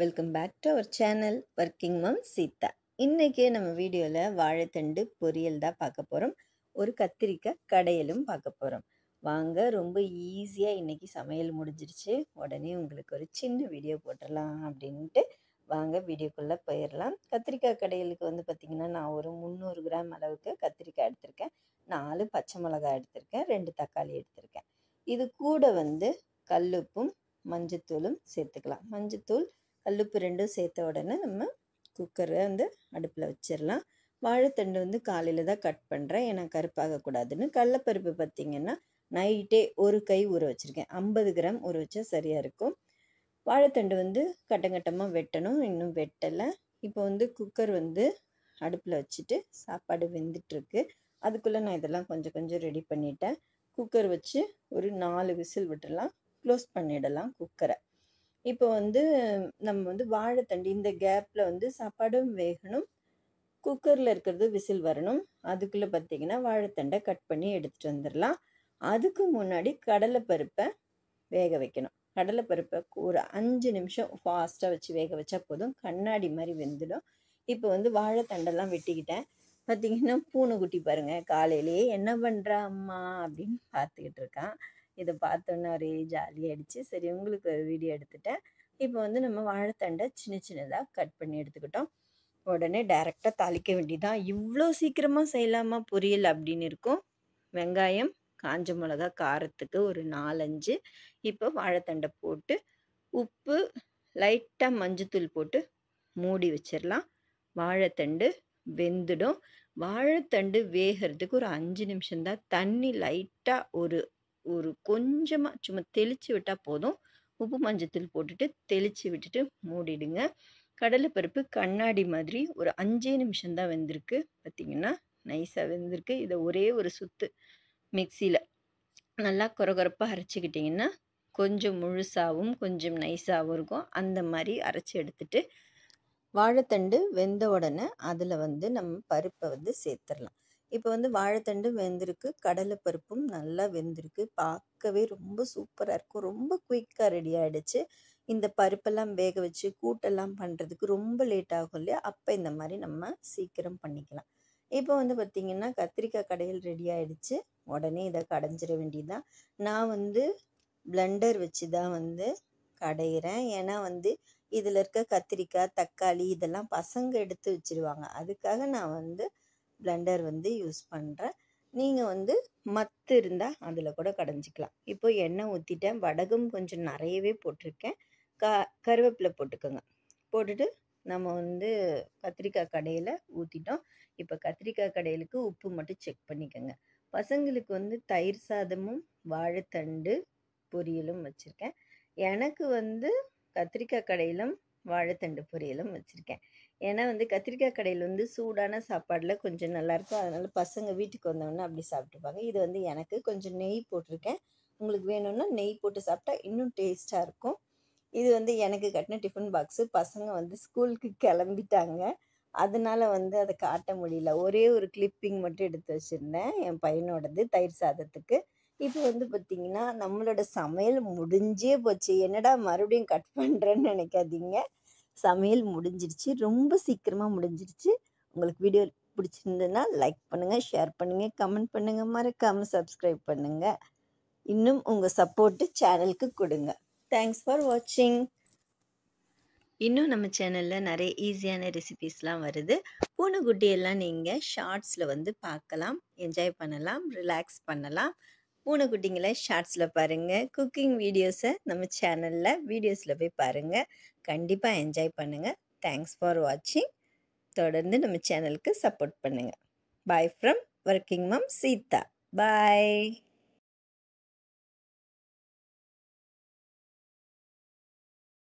welcome back to our channel working mom Sita இன்றைக்கே நம்ம வீடியோவில் வாழைத்தண்டு பொரியல் தான் பார்க்க போகிறோம் ஒரு கத்திரிக்காய் கடையிலும் பார்க்க போகிறோம் வாங்க ரொம்ப ஈஸியாக இன்றைக்கி சமையல் முடிஞ்சிருச்சு உடனே உங்களுக்கு ஒரு சின்ன வீடியோ போட்டுடலாம் அப்படின்ட்டு வாங்க வீடியோக்குள்ளே போயிடலாம் கத்திரிக்காய் கடையிலுக்கு வந்து பார்த்திங்கன்னா நான் ஒரு முந்நூறு கிராம் அளவுக்கு கத்திரிக்காய் எடுத்திருக்கேன் நாலு பச்சை மிளகாய் எடுத்திருக்கேன் ரெண்டு தக்காளி எடுத்திருக்கேன் இது கூட வந்து கல்லுப்பும் மஞ்சத்தூளும் சேர்த்துக்கலாம் மஞ்சத்தூள் கல்லுப்பு ரெண்டும் சேர்த்த உடனே நம்ம குக்கரை வந்து அடுப்பில் வச்சிடலாம் வாழைத்தண்டு வந்து காலையில் தான் கட் பண்ணுறேன் ஏன்னா கருப்பாகக்கூடாதுன்னு கடலப்பருப்பு பார்த்திங்கன்னா நைட்டே ஒரு கை ஊற வச்சுருக்கேன் ஐம்பது கிராம் ஊற வச்சா சரியாக இருக்கும் வாழைத்தண்டு வந்து கட்டங்கட்டமாக வெட்டணும் இன்னும் வெட்டலை இப்போ வந்து குக்கர் வந்து அடுப்பில் வச்சுட்டு சாப்பாடு வெந்துட்டுருக்கு அதுக்குள்ளே நான் இதெல்லாம் கொஞ்சம் கொஞ்சம் ரெடி பண்ணிட்டேன் குக்கர் வச்சு ஒரு நாலு விசில் விட்டுடலாம் க்ளோஸ் பண்ணிடலாம் குக்கரை இப்போ வந்து நம்ம வந்து வாழைத்தண்டு இந்த கேப்பில் வந்து சாப்பாடும் வேகணும் குக்கரில் இருக்கிறது விசில் வரணும் அதுக்குள்ளே பார்த்திங்கன்னா வாழைத்தண்டை கட் பண்ணி எடுத்துகிட்டு வந்துடலாம் அதுக்கு முன்னாடி கடலைப்பருப்பை வேக வைக்கணும் கடலைப்பருப்பை ஒரு அஞ்சு நிமிஷம் ஃபாஸ்ட்டாக வச்சு வேக வச்சா போதும் கண்ணாடி மாதிரி வெந்துடும் இப்போ வந்து வாழைத்தண்டெல்லாம் வெட்டிக்கிட்டேன் பார்த்தீங்கன்னா குட்டி பாருங்கள் காலையிலேயே என்ன பண்ணுறா அம்மா அப்படின்னு பார்த்துக்கிட்டு இருக்கான் இதை பார்த்தோன்னே ஒரே ஜாலியாகிடுச்சு சரி உங்களுக்கு ஒரு வீடியோ எடுத்துட்டேன் இப்போ வந்து நம்ம வாழைத்தண்டை சின்ன சின்னதாக கட் பண்ணி எடுத்துக்கிட்டோம் உடனே டைரெக்டாக தாளிக்க வேண்டியதான் இவ்வளோ சீக்கிரமாக செய்யலாமா பொரியல் அப்படின்னு இருக்கும் வெங்காயம் காஞ்ச மிளகா காரத்துக்கு ஒரு நாலஞ்சு இப்போ வாழைத்தண்டை போட்டு உப்பு லைட்டாக மஞ்சத்தூள் போட்டு மூடி வச்சிடலாம் வாழைத்தண்டு வெந்துடும் வாழைத்தண்டு வேகிறதுக்கு ஒரு அஞ்சு நிமிஷம்தான் தண்ணி லைட்டாக ஒரு ஒரு கொஞ்சமாக சும்மா தெளித்து விட்டால் போதும் உப்பு மஞ்சத்தூள் போட்டுட்டு தெளித்து விட்டுட்டு மூடிடுங்க கடலைப்பருப்பு கண்ணாடி மாதிரி ஒரு அஞ்சே நிமிஷம்தான் வெந்திருக்கு பார்த்திங்கன்னா நைஸாக வெந்திருக்கு இதை ஒரே ஒரு சுத்து மிக்சியில் நல்லா குறகுறப்பாக அரைச்சிக்கிட்டிங்கன்னா கொஞ்சம் முழுசாகவும் கொஞ்சம் நைஸாகவும் இருக்கும் அந்த மாதிரி அரைச்சி எடுத்துட்டு வாழைத்தண்டு வெந்த உடனே அதில் வந்து நம்ம பருப்பை வந்து சேர்த்துடலாம் இப்போ வந்து வாழைத்தண்டு வெந்திருக்கு கடலைப்பருப்பும் நல்லா வெந்திருக்கு பார்க்கவே ரொம்ப சூப்பராக இருக்கும் ரொம்ப குயிக்காக ரெடி ஆகிடுச்சு இந்த பருப்பெல்லாம் வேக வச்சு கூட்டெல்லாம் பண்ணுறதுக்கு ரொம்ப லேட் ஆகும் இல்லையா அப்போ இந்த மாதிரி நம்ம சீக்கிரம் பண்ணிக்கலாம் இப்போ வந்து பார்த்திங்கன்னா கத்திரிக்காய் கடையில் ரெடி ஆகிடுச்சு உடனே இதை கடைஞ்சிட வேண்டியதுதான் நான் வந்து பிளண்டர் வச்சு தான் வந்து கடையிறேன் ஏன்னா வந்து இதில் இருக்க கத்திரிக்காய் தக்காளி இதெல்லாம் பசங்க எடுத்து வச்சுருவாங்க அதுக்காக நான் வந்து பிளண்டர் வந்து யூஸ் பண்ணுறேன் நீங்கள் வந்து மத்து இருந்தால் அதில் கூட கடைஞ்சிக்கலாம் இப்போ எண்ணெய் ஊற்றிட்டேன் வடகம் கொஞ்சம் நிறையவே போட்டிருக்கேன் க கருவேப்பிலை போட்டுக்கோங்க போட்டுட்டு நம்ம வந்து கத்திரிக்காய் கடையில் ஊற்றிட்டோம் இப்போ கத்திரிக்காய் கடையிலுக்கு உப்பு மட்டும் செக் பண்ணிக்கோங்க பசங்களுக்கு வந்து தயிர் சாதமும் வாழைத்தண்டு பொரியலும் வச்சுருக்கேன் எனக்கு வந்து கத்திரிக்காய் கடையிலும் வாழைத்தண்டு பொரியலும் வச்சுருக்கேன் ஏன்னா வந்து கத்திரிக்காய் கடையில் வந்து சூடான சாப்பாடில் கொஞ்சம் நல்லாயிருக்கும் அதனால் பசங்க வீட்டுக்கு வந்தவொடனே அப்படி சாப்பிட்டுப்பாங்க இது வந்து எனக்கு கொஞ்சம் நெய் போட்டிருக்கேன் உங்களுக்கு வேணும்னா நெய் போட்டு சாப்பிட்டா இன்னும் டேஸ்ட்டாக இருக்கும் இது வந்து எனக்கு கட்டின டிஃபன் பாக்ஸு பசங்க வந்து ஸ்கூலுக்கு கிளம்பிட்டாங்க அதனால் வந்து அதை காட்ட முடியல ஒரே ஒரு கிளிப்பிங் மட்டும் எடுத்து வச்சுருந்தேன் என் பையனோடது தயிர் சாதத்துக்கு இப்போ வந்து பார்த்திங்கன்னா நம்மளோட சமையல் முடிஞ்சே போச்சு என்னடா மறுபடியும் கட் பண்ணுறேன்னு நினைக்காதீங்க சமையல் முடிஞ்சிருச்சு ரொம்ப சீக்கிரமாக முடிஞ்சிருச்சு உங்களுக்கு வீடியோ பிடிச்சிருந்ததுன்னா லைக் பண்ணுங்கள் ஷேர் பண்ணுங்கள் கமெண்ட் பண்ணுங்கள் மறக்காமல் சப்ஸ்கிரைப் பண்ணுங்கள் இன்னும் உங்கள் சப்போர்ட்டு சேனலுக்கு கொடுங்க தேங்க்ஸ் ஃபார் வாட்சிங் இன்னும் நம்ம சேனலில் நிறைய ஈஸியான ரெசிபிஸ்லாம் வருது பூனைக்குட்டியெல்லாம் நீங்கள் ஷார்ட்ஸில் வந்து பார்க்கலாம் என்ஜாய் பண்ணலாம் ரிலாக்ஸ் பண்ணலாம் பூனைக்குட்டிங்களை ஷார்ட்ஸில் பாருங்கள் குக்கிங் வீடியோஸை நம்ம சேனலில் வீடியோஸில் போய் பாருங்கள் கண்டிப்பாக என்ஜாய் பண்ணுங்கள் தேங்க்ஸ் ஃபார் வாட்சிங் தொடர்ந்து நம்ம சேனலுக்கு சப்போர்ட் பண்ணுங்கள் bye from working mom Sita bye